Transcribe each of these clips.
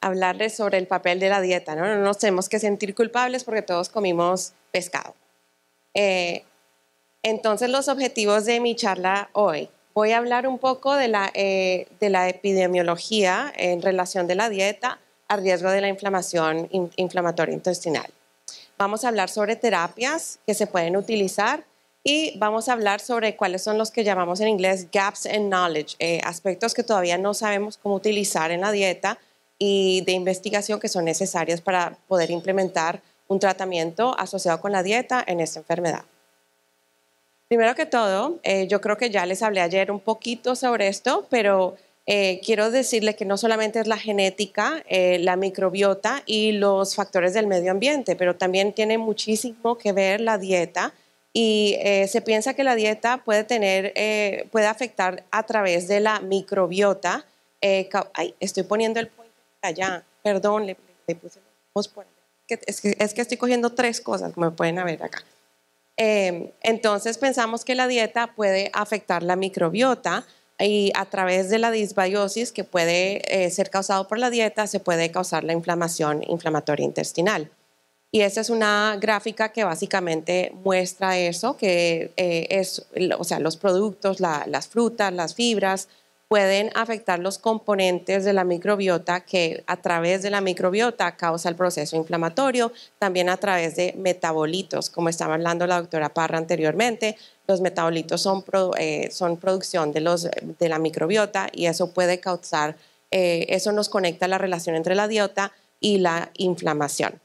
hablarles sobre el papel de la dieta, ¿no? No nos tenemos que sentir culpables porque todos comimos pescado. Eh, entonces, los objetivos de mi charla hoy. Voy a hablar un poco de la, eh, epidemiología en relación de la dieta a riesgo de la inflamación inflamatoria intestinal. Vamos a hablar sobre terapias que se pueden utilizar y vamos a hablar sobre cuáles son los que llamamos en inglés gaps in knowledge, eh, aspectos que todavía no sabemos cómo utilizar en la dieta y de investigación que son necesarias para poder implementar un tratamiento asociado con la dieta en esta enfermedad. Primero que todo, eh, yo creo que ya les hablé ayer un poquito sobre esto, pero eh, quiero decirles que no solamente es la genética, eh, la microbiota y los factores del medio ambiente, pero también tiene muchísimo que ver la dieta y se piensa que la dieta puede tener, puede afectar a través de la microbiota. Ay, estoy poniendo el allá, perdón, le, puse Es que, estoy cogiendo tres cosas, como pueden ver acá. Em, entonces pensamos que la dieta puede afectar la microbiota y a través de la disbiosis que puede eh, ser causado por la dieta se puede causar la inflamación inflamatoria intestinal. Y esa es una gráfica que básicamente muestra eso, que eh, es, o sea, los productos, las frutas, las fibras, pueden afectar los componentes de la microbiota que a través de la microbiota causa el proceso inflamatorio, también a través de metabolitos, como estaba hablando la doctora Parra anteriormente. Los metabolitos son, eh, producción de, la microbiota y eso puede causar, eh, eso nos conecta la relación entre la dieta y la inflamación.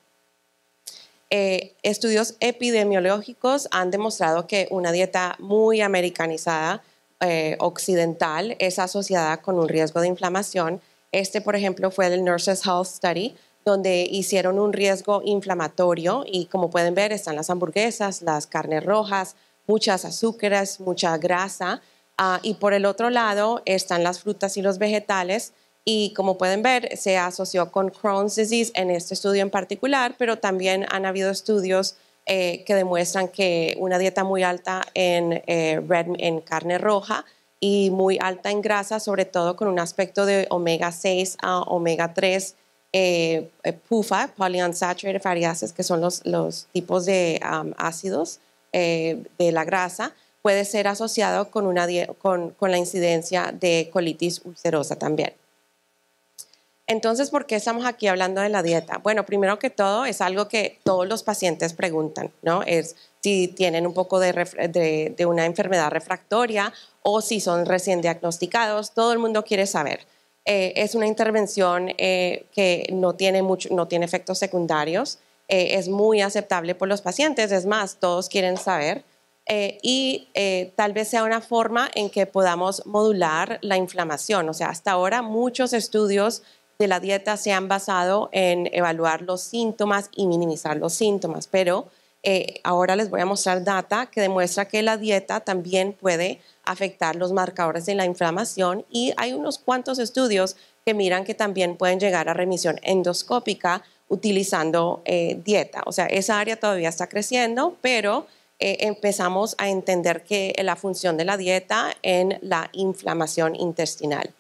Eh, estudios epidemiológicos han demostrado que una dieta muy americanizada, eh, occidental es asociada con un riesgo de inflamación. Este, por ejemplo, fue el Nurses Health Study, donde hicieron un riesgo inflamatorio y como pueden ver están las hamburguesas, las carnes rojas, muchas azúcares, mucha grasa. Ah, y por el otro lado están las frutas y los vegetales y como pueden ver se asoció con Crohn's disease en este estudio en particular, pero también han habido estudios eh, que demuestran que una dieta muy alta eh, en, carne roja y muy alta en grasa, sobre todo con un aspecto de omega 6 a omega 3 eh, eh, PUFA, polyunsaturated fatty acids, que son los, tipos de um, ácidos de la grasa, puede ser asociado con la incidencia de colitis ulcerosa también. Entonces, ¿por qué estamos aquí hablando de la dieta? Bueno, primero que todo, es algo que todos los pacientes preguntan, ¿no? Es si tienen un poco de, una enfermedad refractoria o si son recién diagnosticados, todo el mundo quiere saber. Eh, es una intervención eh, que no tiene, mucho, no tiene efectos secundarios, eh, es muy aceptable por los pacientes, es más, todos quieren saber. y tal vez sea una forma en que podamos modular la inflamación. O sea, hasta ahora muchos estudios de la dieta se han basado en evaluar los síntomas y minimizar los síntomas, pero eh, ahora les voy a mostrar data que demuestra que la dieta también puede afectar los marcadores de la inflamación y hay unos cuantos estudios que miran que también pueden llegar a remisión endoscópica utilizando eh, dieta. O sea, esa área todavía está creciendo, pero eh, empezamos a entender que la función de la dieta en la inflamación intestinal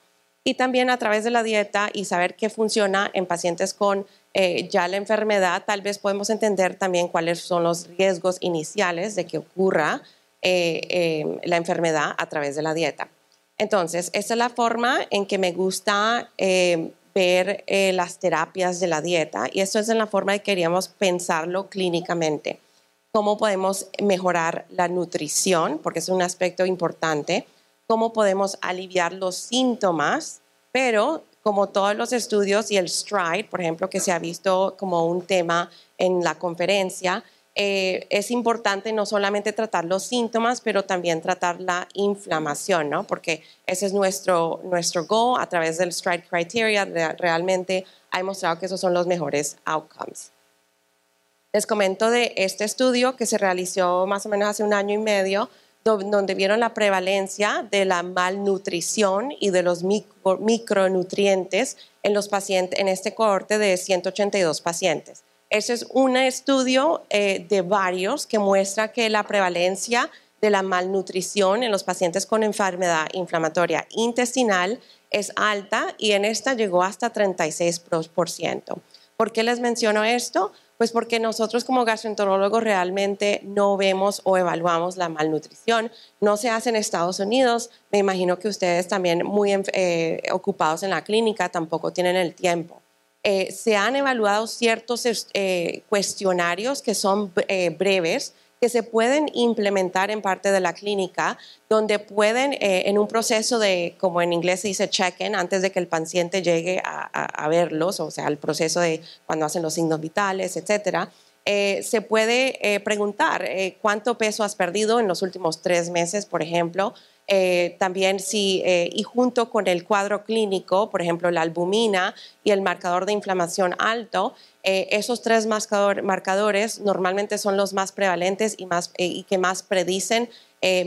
y también a través de la dieta y saber qué funciona en pacientes con eh, ya la enfermedad, tal vez podemos entender también cuáles son los riesgos iniciales de que ocurra eh, em, la enfermedad a través de la dieta. Entonces, esa es la forma en que me gusta em, ver eh, las terapias de la dieta y eso es en la forma que queríamos pensarlo clínicamente. Cómo podemos mejorar la nutrición, porque es un aspecto importante cómo podemos aliviar los síntomas, pero como todos los estudios y el STRIDE, por ejemplo, que se ha visto como un tema en la conferencia, eh, es importante no solamente tratar los síntomas, pero también tratar la inflamación, ¿no? Porque ese es nuestro, nuestro goal a través del STRIDE Criteria. Realmente ha demostrado que esos son los mejores outcomes. Les comento de este estudio que se realizó más o menos hace un año y medio donde vieron la prevalencia de la malnutrición y de los micronutrientes en, los en este cohorte de 182 pacientes. Ese es un estudio eh, de varios que muestra que la prevalencia de la malnutrición en los pacientes con enfermedad inflamatoria intestinal es alta y en esta llegó hasta 36%. ¿Por qué les menciono esto? Pues porque nosotros como gastroenterólogos realmente no vemos o evaluamos la malnutrición. No se hace en Estados Unidos. Me imagino que ustedes también muy eh, ocupados en la clínica tampoco tienen el tiempo. Eh, se han evaluado ciertos eh, cuestionarios que son breves que se pueden implementar en parte de la clínica, donde pueden, eh, en un proceso de, como en inglés se dice check-in, antes de que el paciente llegue a, verlos, o sea, el proceso de cuando hacen los signos vitales, etcétera, eh, se puede eh, preguntar cuánto peso has perdido en los últimos tres meses, por ejemplo, eh, también si, eh, y junto con el cuadro clínico, por ejemplo, la albumina y el marcador de inflamación alto, eh, esos tres marcadores normalmente son los más prevalentes y, y que más predicen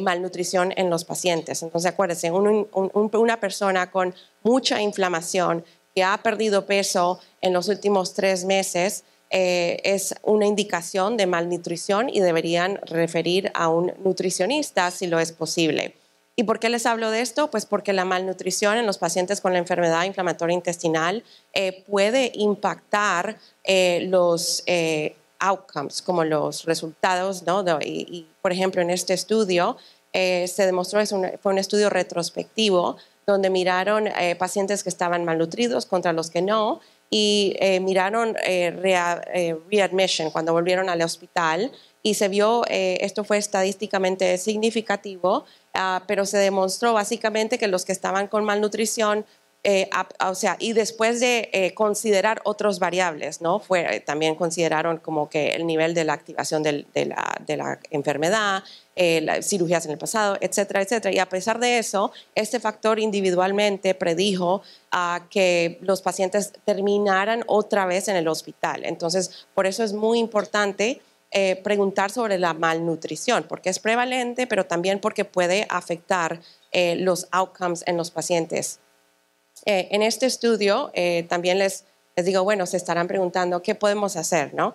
malnutrición en los pacientes. Entonces, acuérdense, una persona con mucha inflamación que ha perdido peso en los últimos tres meses, es una indicación de malnutrición y deberían referir a un nutricionista si lo es posible. ¿Y por qué les hablo de esto? Pues porque la malnutrición en los pacientes con la enfermedad inflamatoria intestinal eh, puede impactar eh, los eh, outcomes, como los resultados, ¿no? y, por ejemplo, en este estudio se demostró, es un, fue un estudio retrospectivo, donde miraron pacientes que estaban malnutridos contra los que no, y miraron readmission, cuando volvieron al hospital, y se vio, eh, esto fue estadísticamente significativo, ah, pero se demostró básicamente que los que estaban con malnutrición, eh, o sea, y después de eh, considerar otros variables, ¿no? Fue, también consideraron como que el nivel de la activación de, la, enfermedad, cirugías en el pasado, etcétera, etcétera. Y a pesar de eso, este factor individualmente predijo ah, que los pacientes terminaran otra vez en el hospital. Entonces, por eso es muy importante eh, preguntar sobre la malnutrición, porque es prevalente, pero también porque puede afectar eh, los outcomes en los pacientes. Eh, en este estudio también les, les, digo, bueno, se estarán preguntando qué podemos hacer, ¿no?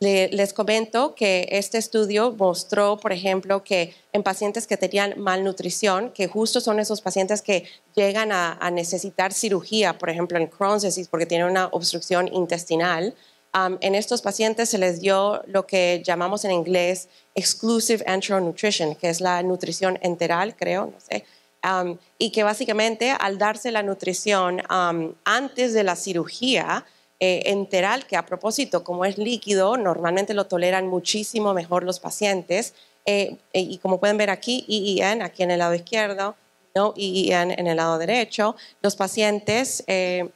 les comento que este estudio mostró, por ejemplo, que en pacientes que tenían malnutrición, que justo son esos pacientes que llegan a, a necesitar cirugía, por ejemplo, en Crohn's disease porque tienen una obstrucción intestinal, en estos pacientes se les dio lo que llamamos en inglés exclusive enteral nutrition, que es la nutrición enteral, creo, no sé, y que básicamente al darse la nutrición antes de la cirugía eh, enteral, que a propósito, como es líquido, normalmente lo toleran muchísimo mejor los pacientes, eh, y como pueden ver aquí, IEN, aquí en el lado izquierdo, no IEN en el lado derecho, los pacientes... Eh,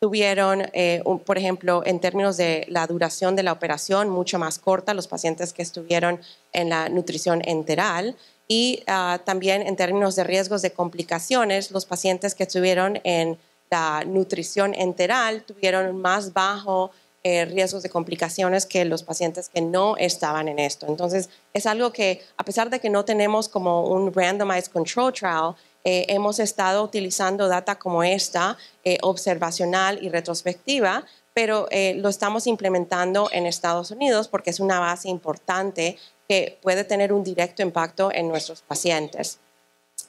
tuvieron, eh, por ejemplo, en términos de la duración de la operación, mucho más corta los pacientes que estuvieron en la nutrición enteral y ah, también en términos de riesgos de complicaciones, los pacientes que estuvieron en la nutrición enteral tuvieron más bajo eh, riesgos de complicaciones que los pacientes que no estaban en esto. Entonces, es algo que, a pesar de que no tenemos como un randomized control trial, eh, hemos estado utilizando data como esta, eh, observacional y retrospectiva, pero eh, lo estamos implementando en Estados Unidos porque es una base importante que puede tener un directo impacto en nuestros pacientes.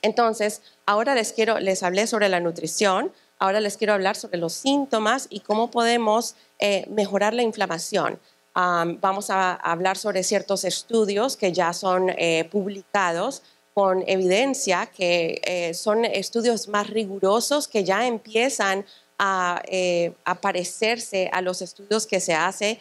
Entonces, ahora les quiero, les hablé sobre la nutrición, ahora les quiero hablar sobre los síntomas y cómo podemos mejorar la inflamación. vamos a hablar sobre ciertos estudios que ya son publicados con evidencia, que eh, son estudios más rigurosos que ya empiezan a eh, aparecerse parecerse a los estudios que se hace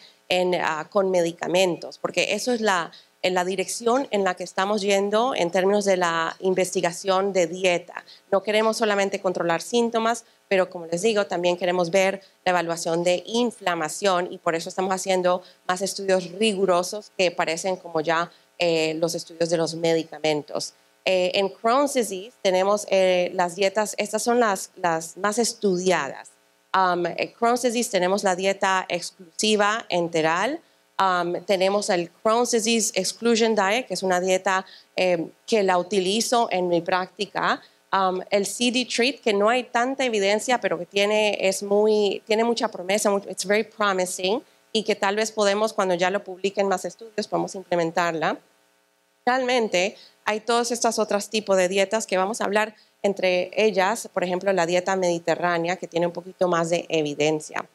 ah, con medicamentos, porque eso es la, en la dirección en la que estamos yendo en términos de la investigación de dieta. No queremos solamente controlar síntomas, pero como les digo, también queremos ver la evaluación de inflamación y por eso estamos haciendo más estudios rigurosos que parecen como ya eh, los estudios de los medicamentos. Eh, en Crohn's disease tenemos eh, las dietas, estas son las, las más estudiadas. Um, en Crohn's disease tenemos la dieta exclusiva enteral, um, tenemos el Crohn's disease exclusion diet, que es una dieta em, que la utilizo en mi práctica, um, el CD Treat, que no hay tanta evidencia, pero que tiene, es muy, tiene mucha promesa, it's very promising, y que tal vez podemos, cuando ya lo publiquen más estudios, podemos implementarla. Finalmente, hay todos estos otros tipos de dietas que vamos a hablar entre ellas, por ejemplo, la dieta mediterránea, que tiene un poquito más de evidencia.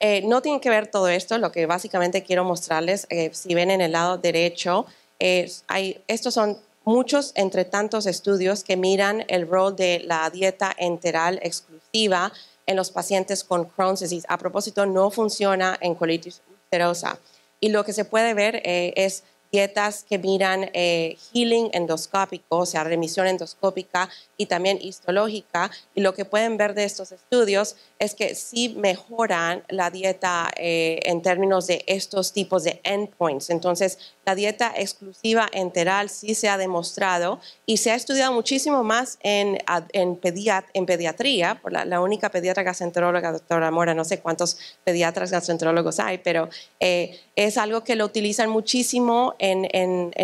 Eh, no tiene que ver todo esto, lo que básicamente quiero mostrarles, eh, si ven en el lado derecho, estos son muchos entre tantos estudios que miran el rol de la dieta enteral exclusiva en los pacientes con Crohn's disease. A propósito, no funciona en colitis ulcerosa. Y lo que se puede ver eh, es dietas que miran eh, healing endoscópico, o sea, remisión endoscópica y también histológica. Y lo que pueden ver de estos estudios es que sí mejoran la dieta eh, en términos de estos tipos de endpoints. Entonces, la dieta exclusiva enteral sí se ha demostrado y se ha estudiado muchísimo más en, en, pediatría, la, única pediatra gastroenteróloga, doctora Mora, no sé cuántos pediatras gastroenterólogos hay, pero eh, es algo que lo utilizan muchísimo en,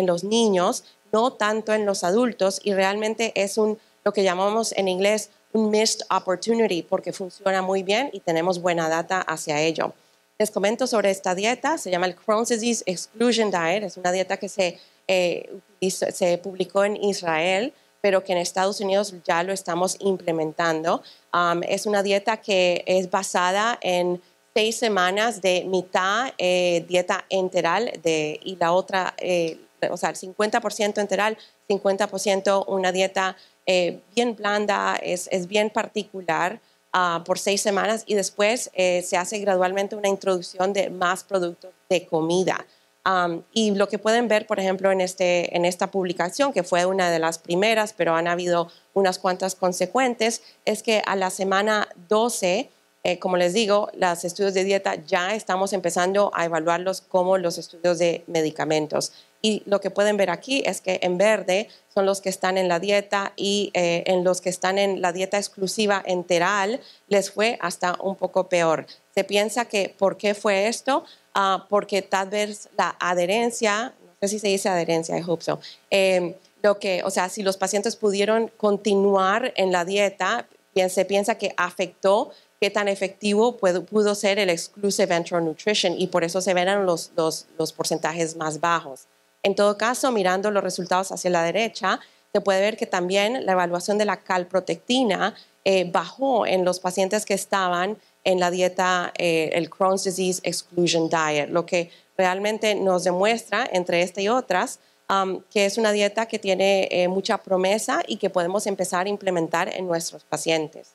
los niños, no tanto en los adultos y realmente es un, lo que llamamos en inglés un missed opportunity porque funciona muy bien y tenemos buena data hacia ello. Les comento sobre esta dieta, se llama el Crohn's Disease Exclusion Diet, es una dieta que se, eh, se publicó en Israel, pero que en Estados Unidos ya lo estamos implementando. Um, es una dieta que es basada en seis semanas de mitad eh, dieta enteral de, y la otra, eh, o sea, el 50% enteral, 50% una dieta bien blanda, es, es bien particular. Ah, por seis semanas y después eh, se hace gradualmente una introducción de más productos de comida. y lo que pueden ver, por ejemplo, en, este, en esta publicación, que fue una de las primeras, pero han habido unas cuantas consecuentes, es que a la semana 12, eh, como les digo, los estudios de dieta ya estamos empezando a evaluarlos como los estudios de medicamentos. Y lo que pueden ver aquí es que en verde son los que están en la dieta y eh, en los que están en la dieta exclusiva enteral les fue hasta un poco peor. Se piensa que ¿por qué fue esto? Ah, porque tal vez la adherencia, no sé si se dice adherencia, I hope so. Em, lo que, o sea, si los pacientes pudieron continuar en la dieta, bien, se piensa que afectó qué tan efectivo pudo, ser el Exclusive Enteral Nutrition y por eso se verán los, los porcentajes más bajos. En todo caso, mirando los resultados hacia la derecha, se puede ver que también la evaluación de la calprotectina eh, bajó en los pacientes que estaban en la dieta, eh, el Crohn's Disease Exclusion Diet, lo que realmente nos demuestra, entre este y otras, que es una dieta que tiene eh, mucha promesa y que podemos empezar a implementar en nuestros pacientes.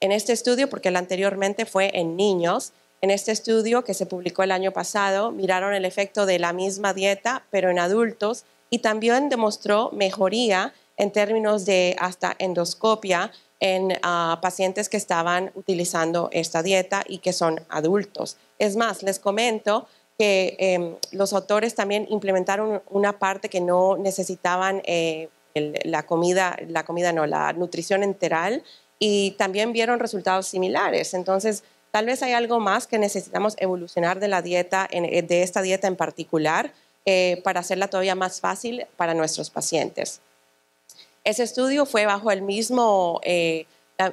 En este estudio, porque el anteriormente fue en niños, en este estudio que se publicó el año pasado, miraron el efecto de la misma dieta, pero en adultos, y también demostró mejoría en términos de hasta endoscopia en ah, pacientes que estaban utilizando esta dieta y que son adultos. Es más, les comento que em, los autores también implementaron una parte que no necesitaban eh, la comida, la comida no, la nutrición enteral y también vieron resultados similares. Entonces, Tal vez hay algo más que necesitamos evolucionar de la dieta, eh, de esta dieta en particular, eh, para hacerla todavía más fácil para nuestros pacientes. Ese estudio fue bajo el mismo, eh,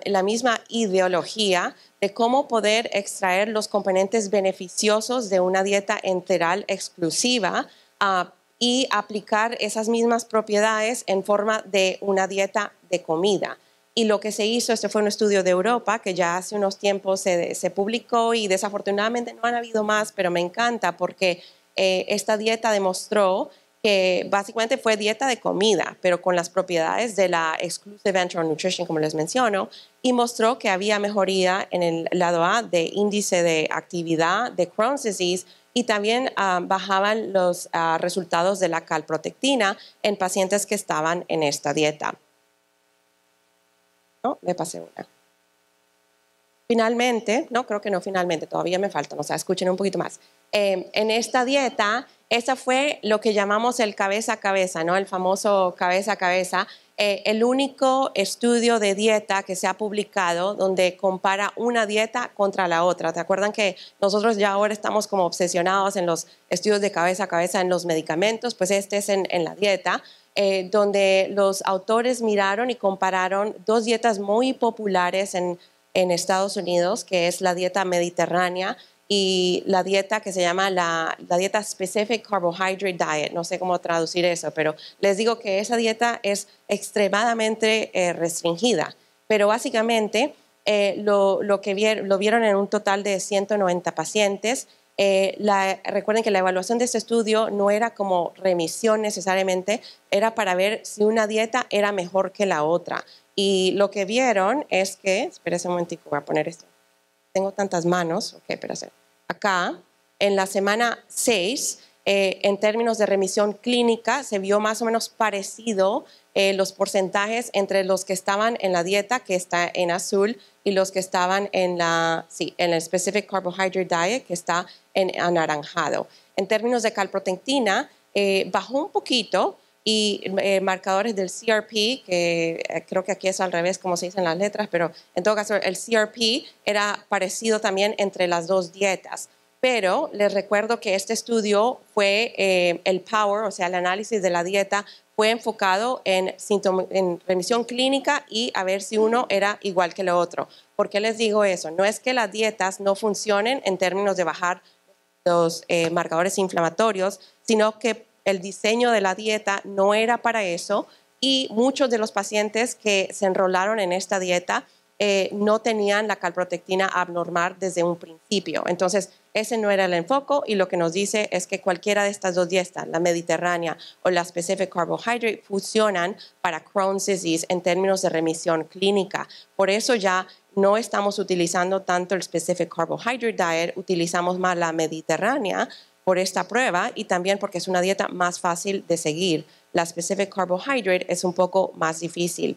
la, misma ideología de cómo poder extraer los componentes beneficiosos de una dieta enteral exclusiva ah, y aplicar esas mismas propiedades en forma de una dieta de comida. Y lo que se hizo, este fue un estudio de Europa que ya hace unos tiempos se, publicó y desafortunadamente no han habido más, pero me encanta porque eh, esta dieta demostró que básicamente fue dieta de comida, pero con las propiedades de la Exclusive Enter Nutrition, como les menciono, y mostró que había mejoría en el lado A de índice de actividad de Crohn's disease y también ah, bajaban los ah, resultados de la calprotectina en pacientes que estaban en esta dieta. ¿no? Me pasé una. Finalmente, no creo que no finalmente, todavía me faltan, o sea, escuchen un poquito más. Em, en esta dieta, esa fue lo que llamamos el cabeza a cabeza, ¿no? El famoso cabeza a cabeza. Eh, el único estudio de dieta que se ha publicado donde compara una dieta contra la otra. ¿Te acuerdan que nosotros ya ahora estamos como obsesionados en los estudios de cabeza a cabeza en los medicamentos? Pues este es en la dieta. Eh, donde los autores miraron y compararon dos dietas muy populares en, en, Estados Unidos, que es la dieta mediterránea y la dieta que se llama la, la, dieta Specific Carbohydrate Diet. No sé cómo traducir eso, pero les digo que esa dieta es extremadamente eh, restringida. Pero básicamente eh, lo, lo, que vier, lo vieron en un total de 190 pacientes eh, recuerden que la evaluación de este estudio no era como remisión necesariamente, era para ver si una dieta era mejor que la otra. Y lo que vieron es que, espera un momentico, voy a poner esto. Tengo tantas manos, ok, pero Acá, en la semana 6, eh, en términos de remisión clínica se vio más o menos parecido eh, los porcentajes entre los que estaban en la dieta, que está en azul, y los que estaban en la, sí, en el Specific Carbohydrate Diet, que está en anaranjado. En términos de calprotectina, eh, bajó un poquito y marcadores del CRP, que creo que aquí es al revés como se dicen las letras, pero en todo caso el CRP era parecido también entre las dos dietas pero les recuerdo que este estudio fue eh, el POWER, o sea, el análisis de la dieta, fue enfocado en, remisión clínica y a ver si uno era igual que lo otro. ¿Por qué les digo eso? No es que las dietas no funcionen en términos de bajar los eh, marcadores inflamatorios, sino que el diseño de la dieta no era para eso y muchos de los pacientes que se enrolaron en esta dieta eh, no tenían la calprotectina abnormal desde un principio. Entonces, ese no era el enfoque y lo que nos dice es que cualquiera de estas dos dietas, la mediterránea o la specific carbohydrate, funcionan para Crohn's disease en términos de remisión clínica. Por eso ya no estamos utilizando tanto el specific carbohydrate diet, utilizamos más la mediterránea por esta prueba y también porque es una dieta más fácil de seguir. La specific carbohydrate es un poco más difícil.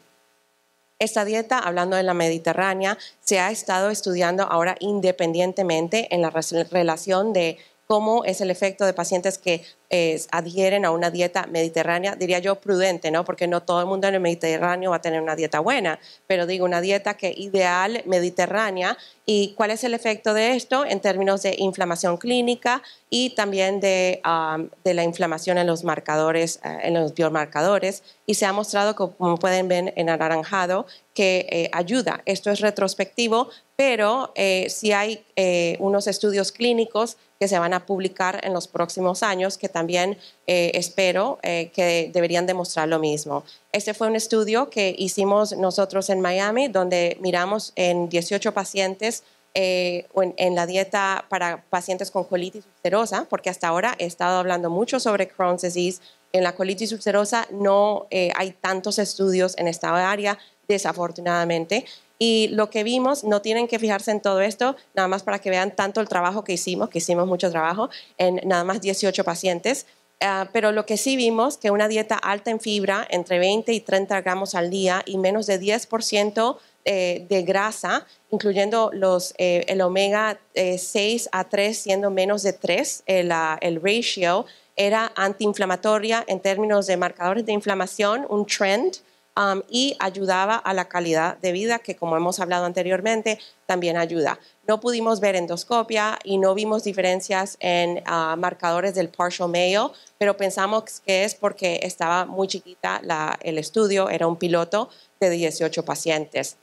Esta dieta, hablando de la mediterránea, se ha estado estudiando ahora independientemente en la relación de cómo es el efecto de pacientes que eh, adhieren a una dieta mediterránea, diría yo prudente, ¿no? Porque no todo el mundo en el Mediterráneo va a tener una dieta buena, pero digo una dieta que ideal mediterránea y cuál es el efecto de esto en términos de inflamación clínica y también de, la inflamación en los marcadores, eh, en los biomarcadores y se ha mostrado, como pueden ver en anaranjado, que eh, ayuda. Esto es retrospectivo, pero si hay unos estudios clínicos que se van a publicar en los próximos años, que también eh, espero eh, que deberían demostrar lo mismo. Este fue un estudio que hicimos nosotros en Miami, donde miramos en 18 pacientes eh, en, en, la dieta para pacientes con colitis ulcerosa, porque hasta ahora he estado hablando mucho sobre Crohn's disease. En la colitis ulcerosa no hay tantos estudios en esta área, desafortunadamente. Y lo que vimos, no tienen que fijarse en todo esto, nada más para que vean tanto el trabajo que hicimos, que hicimos mucho trabajo en nada más 18 pacientes, ah, pero lo que sí vimos, que una dieta alta en fibra, entre 20 y 30 gramos al día y menos de 10% eh, de grasa, incluyendo los, eh, el omega 6 eh, a 3 siendo menos de 3, el, el ratio, era antiinflamatoria en términos de marcadores de inflamación, un trend, Um, y ayudaba a la calidad de vida que como hemos hablado anteriormente también ayuda. No pudimos ver endoscopia y no vimos diferencias en uh, marcadores del partial medio pero pensamos que es porque estaba muy chiquita el estudio, era un piloto de 18 pacientes.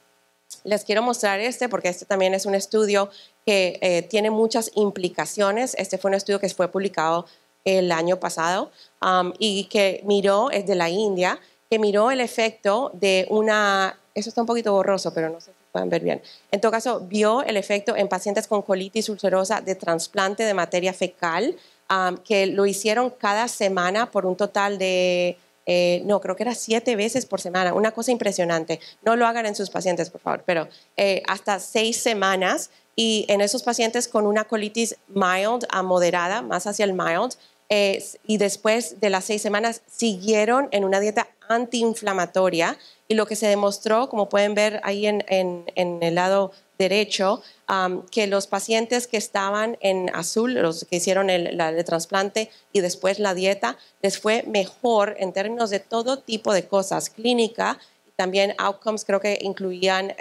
Les quiero mostrar este porque este también es un estudio que eh, tiene muchas implicaciones. Este fue un estudio que fue publicado el año pasado um, y que miró, es de la India, que miró el efecto de una, eso está un poquito borroso, pero no sé si pueden ver bien. En todo caso, vio el efecto en pacientes con colitis ulcerosa de trasplante de materia fecal, um, que lo hicieron cada semana por un total de, eh, no, creo que era siete veces por semana, una cosa impresionante. No lo hagan en sus pacientes, por favor, pero eh, hasta seis semanas y en esos pacientes con una colitis mild a moderada, más hacia el mild, y después de las seis semanas siguieron en una dieta antiinflamatoria y lo que se demostró, como pueden ver ahí en, en, el lado derecho, que los pacientes que estaban en azul, los que hicieron el, trasplante y después la dieta, les fue mejor en términos de todo tipo de cosas, clínica, también outcomes creo que incluían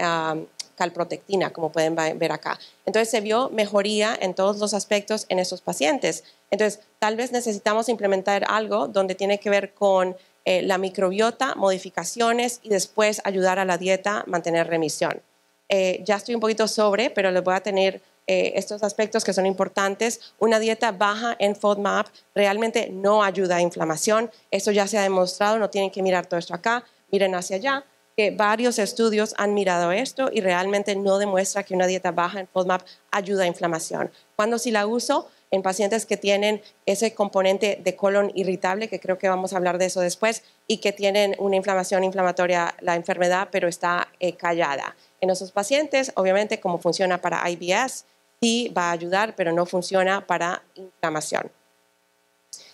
calprotectina, como pueden ver acá. Entonces se vio mejoría en todos los aspectos en esos pacientes. Entonces, tal vez necesitamos implementar algo donde tiene que ver con eh, la microbiota, modificaciones y después ayudar a la dieta a mantener remisión. Eh, ya estoy un poquito sobre, pero les voy a tener eh, estos aspectos que son importantes. Una dieta baja en FODMAP realmente no ayuda a inflamación. Eso ya se ha demostrado, no tienen que mirar todo esto acá, miren hacia allá que varios estudios han mirado esto y realmente no demuestra que una dieta baja en FODMAP ayuda a inflamación. Cuando sí la uso? En pacientes que tienen ese componente de colon irritable, que creo que vamos a hablar de eso después, y que tienen una inflamación inflamatoria, la enfermedad, pero está eh, callada. En esos pacientes, obviamente, como funciona para IBS, sí va a ayudar, pero no funciona para inflamación.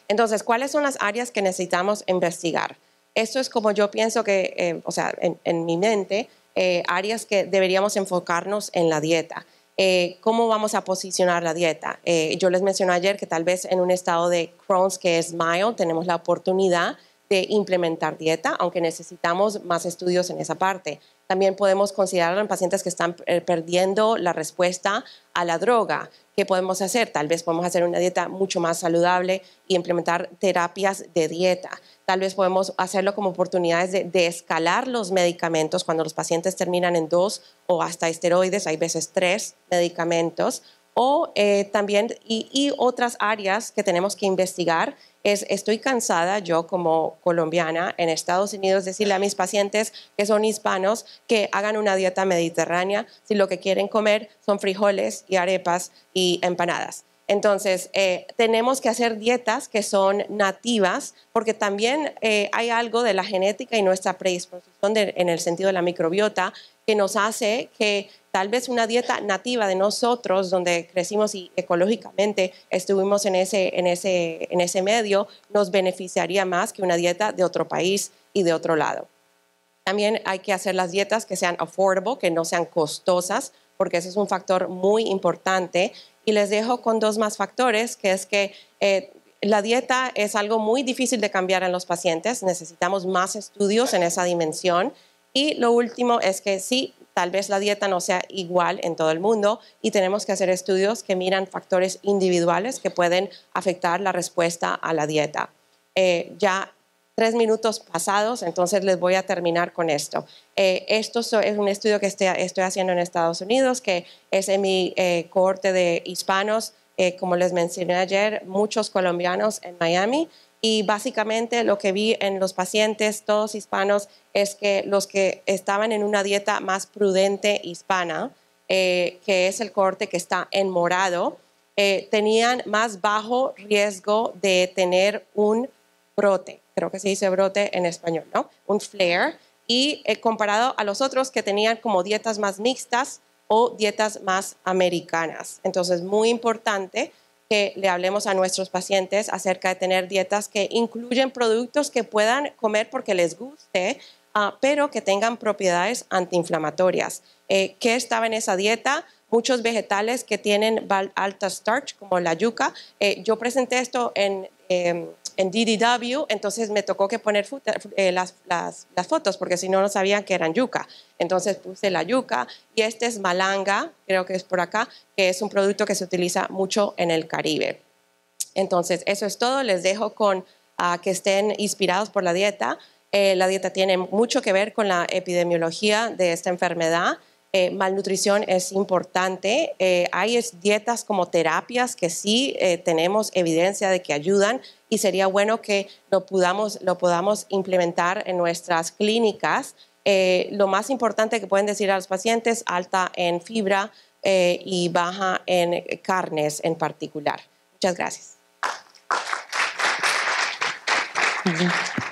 Entonces, ¿cuáles son las áreas que necesitamos investigar? Esto es como yo pienso que, eh, o sea, en, mi mente, eh, áreas que deberíamos enfocarnos en la dieta. Eh, ¿Cómo vamos a posicionar la dieta? yo les mencioné ayer que tal vez en un estado de Crohn's que es mild tenemos la oportunidad de implementar dieta, aunque necesitamos más estudios en esa parte. También podemos considerar en pacientes que están perdiendo la respuesta a la droga. ¿Qué podemos hacer? Tal vez podemos hacer una dieta mucho más saludable y implementar terapias de dieta. Tal vez podemos hacerlo como oportunidades de, escalar los medicamentos cuando los pacientes terminan en dos o hasta esteroides, hay veces tres medicamentos o eh, también y, y, otras áreas que tenemos que investigar es estoy cansada yo como colombiana en Estados Unidos decirle a mis pacientes que son hispanos que hagan una dieta mediterránea si lo que quieren comer son frijoles y arepas y empanadas entonces, eh, tenemos que hacer dietas que son nativas, porque también eh, hay algo de la genética y nuestra predisposición en el sentido de la microbiota que nos hace que tal vez una dieta nativa de nosotros, donde crecimos y ecológicamente estuvimos en ese, en ese medio, nos beneficiaría más que una dieta de otro país y de otro lado. También hay que hacer las dietas que sean affordable, que no sean costosas, porque ese es un factor muy importante. Y les dejo con dos más factores, que es que eh, la dieta es algo muy difícil de cambiar en los pacientes, necesitamos más estudios en esa dimensión. Y lo último es que sí, tal vez la dieta no sea igual en todo el mundo y tenemos que hacer estudios que miran factores individuales que pueden afectar la respuesta a la dieta. Eh, ya tres minutos pasados, entonces les voy a terminar con esto. Eh, esto es un estudio que estoy, haciendo en Estados Unidos, que es en mi eh, cohorte de hispanos, eh, como les mencioné ayer, muchos colombianos en Miami. Y básicamente lo que vi en los pacientes, todos hispanos, es que los que estaban en una dieta más prudente hispana, eh, que es el corte que está en morado, tenían más bajo riesgo de tener un brote creo que se dice brote en español, ¿no? Un flare. Y eh, comparado a los otros que tenían como dietas más mixtas o dietas más americanas. Entonces, muy importante que le hablemos a nuestros pacientes acerca de tener dietas que incluyen productos que puedan comer porque les guste, ah, pero que tengan propiedades antiinflamatorias. Eh, ¿Qué estaba en esa dieta? muchos vegetales que tienen alta starch, como la yuca. Eh, yo presenté esto en, em, en DDW, entonces me tocó que poner eh, eh, las, las, fotos, porque si no, no sabían que eran yuca. Entonces puse la yuca y este es malanga, creo que es por acá, que es un producto que se utiliza mucho en el Caribe. Entonces, eso es todo. Les dejo con ah, que estén inspirados por la dieta. la dieta tiene mucho que ver con la epidemiología de esta enfermedad eh, malnutrición es importante. Eh, hay dietas como terapias que sí eh, tenemos evidencia de que ayudan y sería bueno que lo, podamos, lo podamos implementar en nuestras clínicas. lo más importante que pueden decir a los pacientes, alta en fibra y baja en carnes en particular. Muchas gracias.